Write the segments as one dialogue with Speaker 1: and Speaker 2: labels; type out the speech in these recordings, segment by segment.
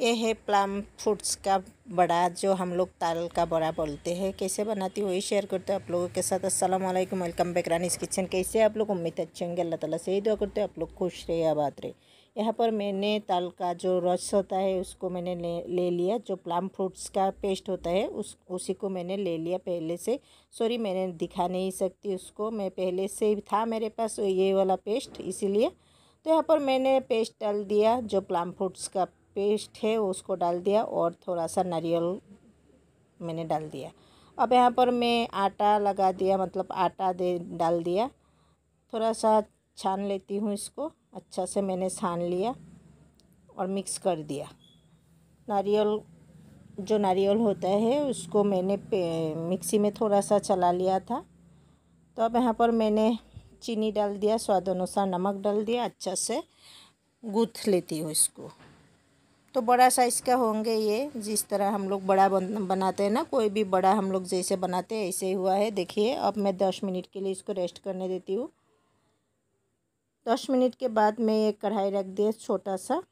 Speaker 1: ये है plum fruits का बड़ा जो हम लोग ताल का बड़ा बोलते हैं कैसे बनाती हूँ वही शेयर करते हैं आप लोगों के साथ Aslam welcome back Rani kitchen कैसे आप लोग उम्मीद अच्छे होंगे अल्लाह ताला से ही दुआ करते हैं आप लोग खुश रहे आबाद रहे यहाँ पर मैंने ताल का जो रस होता है उसको मैंने ले, ले लिया जो प्लम फ्रूट्स का पेस्ट होता है उस उसी को मैंने ले लिया पहले से सॉरी मैंने दिखा नहीं सकती उसको मैं पहले से था मेरे पास ये वाला पेस्ट इसीलिए तो यहाँ पर मैंने पेस्ट डाल दिया जो प्लम फ्रूट्स का पेस्ट है उसको डाल दिया और थोड़ा सा नारियल मैंने डाल दिया अब यहाँ पर मैं आटा लगा दिया मतलब आटा दे डाल दिया थोड़ा सा छान लेती हूँ इसको अच्छा से मैंने छान लिया और मिक्स कर दिया नारियल जो नारियल होता है उसको मैंने मिक्सी में थोड़ा सा चला लिया था तो अब यहाँ पर मैंने चीनी डाल दिया स्वाद अनुसार नमक डाल दिया अच्छा से गूँथ लेती हूँ इसको तो बड़ा साइज़ का होंगे ये जिस तरह हम लोग बड़ा बन, बनाते हैं ना कोई भी बड़ा हम लोग जैसे बनाते हैं ऐसे ही हुआ है देखिए अब मैं दस मिनट के लिए इसको रेस्ट करने देती हूँ दस मिनट के बाद मैं ये कढ़ाई रख दिया छोटा सा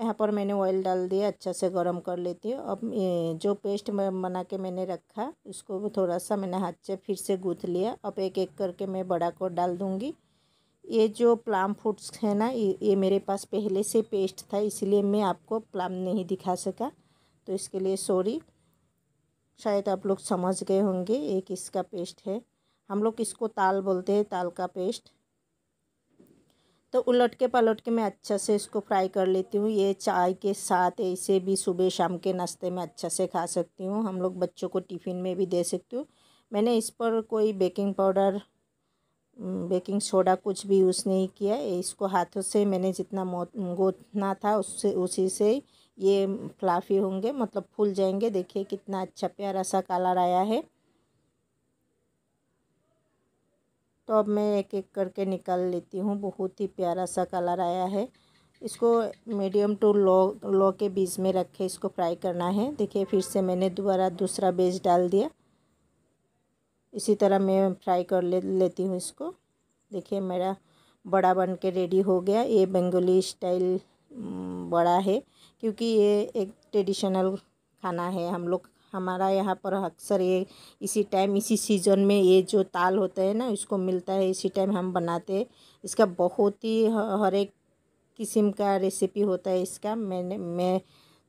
Speaker 1: यहाँ पर मैंने ऑयल डाल दिया अच्छा से गर्म कर लेती हूँ अब जो पेस्ट मैं बना के मैंने रखा उसको थोड़ा सा मैंने हाथ से फिर से गूँथ लिया अब एक एक करके मैं बड़ा को डाल दूँगी ये जो प्लाम फ्रूट्स है ना ये, ये मेरे पास पहले से पेस्ट था इसलिए मैं आपको प्लाम नहीं दिखा सका तो इसके लिए सॉरी शायद आप लोग समझ गए होंगे ये किसका पेस्ट है हम लोग इसको ताल बोलते हैं ताल का पेस्ट तो उलट के पलट के मैं अच्छा से इसको फ्राई कर लेती हूँ ये चाय के साथ इसे भी सुबह शाम के नाश्ते में अच्छा से खा सकती हूँ हम लोग बच्चों को टिफ़िन में भी दे सकती हूँ मैंने इस पर कोई बेकिंग पाउडर बेकिंग सोडा कुछ भी यूज़ नहीं किया इसको हाथों से मैंने जितना गोथना था उससे उसी से ये फ्लाफ़ी होंगे मतलब फूल जाएंगे देखिए कितना अच्छा प्यारा सा कलर आया है तो अब मैं एक एक करके निकाल लेती हूँ बहुत ही प्यारा सा कलर आया है इसको मीडियम टू लो लो के बीच में रख के इसको फ्राई करना है देखिए फिर से मैंने दोबारा दूसरा बेज डाल दिया इसी तरह मैं फ्राई कर ले लेती हूँ इसको देखिए मेरा बड़ा बन के रेडी हो गया ये बंगाली स्टाइल बड़ा है क्योंकि ये एक ट्रेडिशनल खाना है हम लोग हमारा यहाँ पर अक्सर ये इसी टाइम इसी सीज़न में ये जो ताल होता है ना इसको मिलता है इसी टाइम हम बनाते हैं इसका बहुत ही हर एक किस्म का रेसिपी होता है इसका मैंने मैं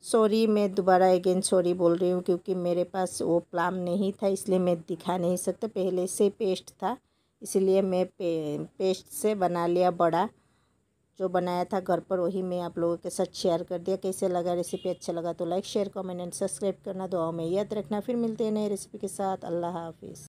Speaker 1: सॉरी मैं दोबारा अगेन सॉरी बोल रही हूँ क्योंकि मेरे पास वो प्लाम नहीं था इसलिए मैं दिखा नहीं सकता पहले से पेस्ट था इसलिए मैं पे, पेस्ट से बना लिया बड़ा जो बनाया था घर पर वही मैं आप लोगों के साथ शेयर कर दिया कैसे लगा रेसिपी अच्छा लगा तो like share comment and subscribe करना दो में याद रखना फिर मिलते हैं नए रेसिपी के साथ अल्लाह हाफिज़